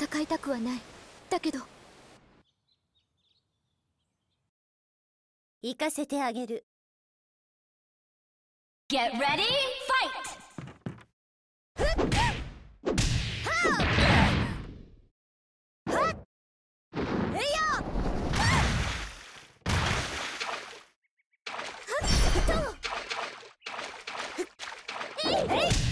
戦いたくはないだけど行かせてあげる Get ready, fight! い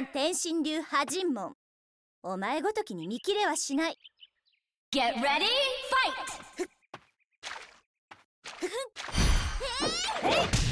天天神流破人門お前ごときに見切れはしない Get ready, fight! えい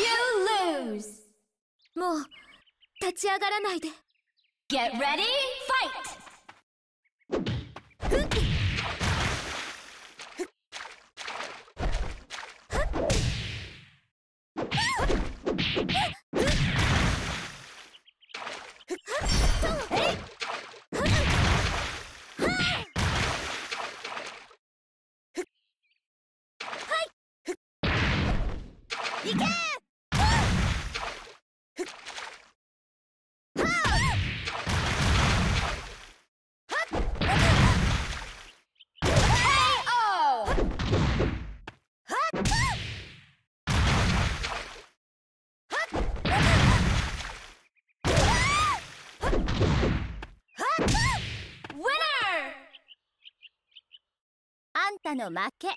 You lose! もう立ち上がらないで Get ready, fight! たの負け。